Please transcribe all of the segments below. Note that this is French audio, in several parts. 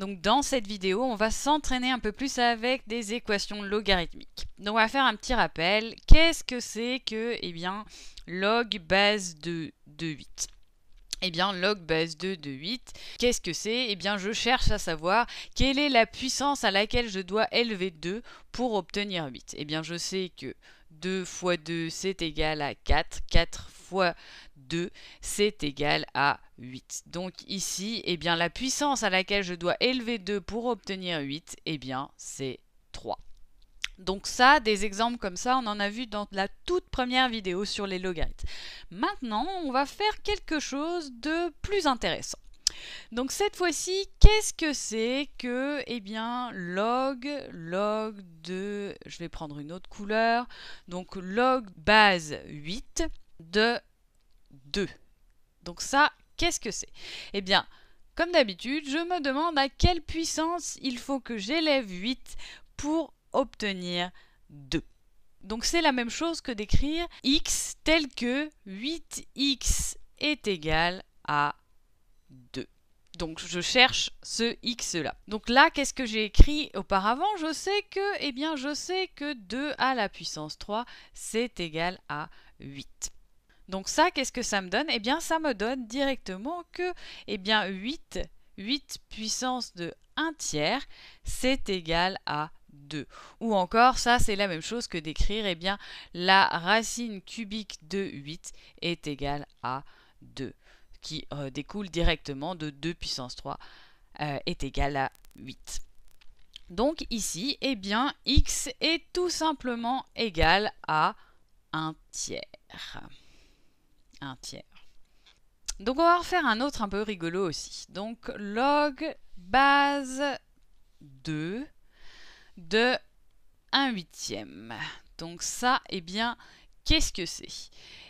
Donc dans cette vidéo, on va s'entraîner un peu plus avec des équations logarithmiques. Donc on va faire un petit rappel. Qu'est-ce que c'est que eh bien, log base de, de 8 eh bien, log base 2 de 8, qu'est-ce que c'est Eh bien, je cherche à savoir quelle est la puissance à laquelle je dois élever 2 pour obtenir 8. Eh bien, je sais que 2 fois 2, c'est égal à 4. 4 fois 2, c'est égal à 8. Donc ici, eh bien, la puissance à laquelle je dois élever 2 pour obtenir 8, eh bien, c'est 3. Donc ça, des exemples comme ça, on en a vu dans la toute première vidéo sur les logarithmes. Maintenant, on va faire quelque chose de plus intéressant. Donc cette fois-ci, qu'est-ce que c'est que, eh bien, log, log de, je vais prendre une autre couleur, donc log base 8 de 2. Donc ça, Qu'est-ce que c'est Eh bien, comme d'habitude, je me demande à quelle puissance il faut que j'élève 8 pour obtenir 2. Donc c'est la même chose que d'écrire x tel que 8x est égal à 2. Donc je cherche ce x là. Donc là, qu'est-ce que j'ai écrit auparavant Je sais que, eh bien, je sais que 2 à la puissance 3, c'est égal à 8. Donc ça, qu'est-ce que ça me donne Eh bien, ça me donne directement que eh bien, 8, 8 puissance de 1 tiers, c'est égal à 2. Ou encore, ça c'est la même chose que d'écrire, eh bien, la racine cubique de 8 est égale à 2, qui euh, découle directement de 2 puissance 3 euh, est égale à 8. Donc ici, eh bien, x est tout simplement égal à 1 tiers tiers. Donc on va refaire un autre un peu rigolo aussi. Donc log base 2 de 1 huitième. Donc ça, eh bien, qu'est-ce que c'est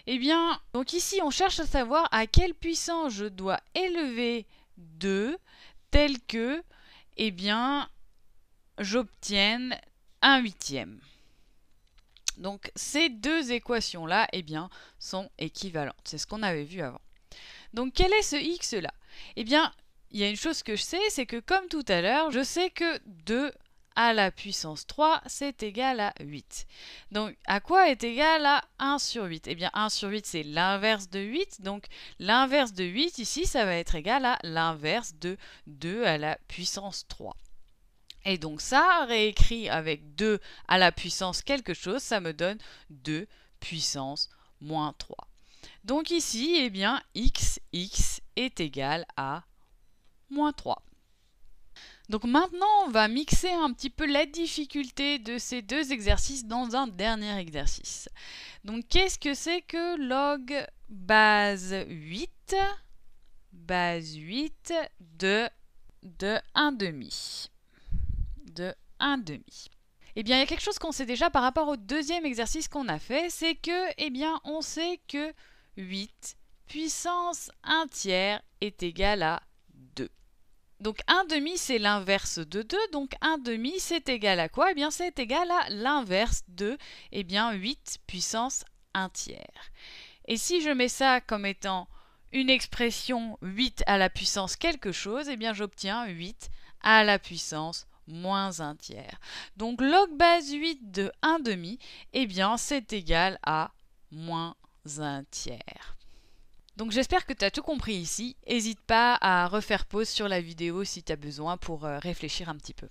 Eh bien, donc ici, on cherche à savoir à quelle puissance je dois élever 2 tel que, eh bien, j'obtienne 1 huitième. Donc ces deux équations-là, eh sont équivalentes. C'est ce qu'on avait vu avant. Donc quel est ce x-là Eh bien, il y a une chose que je sais, c'est que comme tout à l'heure, je sais que 2 à la puissance 3, c'est égal à 8. Donc à quoi est égal à 1 sur 8 Eh bien 1 sur 8, c'est l'inverse de 8. Donc l'inverse de 8, ici, ça va être égal à l'inverse de 2 à la puissance 3. Et donc ça, réécrit avec 2 à la puissance quelque chose, ça me donne 2 puissance moins 3. Donc ici, eh bien, x, x est égal à moins 3. Donc maintenant, on va mixer un petit peu la difficulté de ces deux exercices dans un dernier exercice. Donc qu'est-ce que c'est que log base 8 base 8 de, de demi de 1 1,5. Eh bien, il y a quelque chose qu'on sait déjà par rapport au deuxième exercice qu'on a fait, c'est que, eh bien, on sait que 8 puissance 1 tiers est égal à 2. Donc 1 demi, c'est l'inverse de 2, donc 1 demi, c'est égal à quoi Eh bien, c'est égal à l'inverse de, eh bien, 8 puissance 1 tiers. Et si je mets ça comme étant une expression 8 à la puissance quelque chose, eh bien, j'obtiens 8 à la puissance moins un tiers. Donc log base 8 de 1 demi, eh bien c'est égal à moins un tiers. Donc j'espère que tu as tout compris ici. N'hésite pas à refaire pause sur la vidéo si tu as besoin pour euh, réfléchir un petit peu.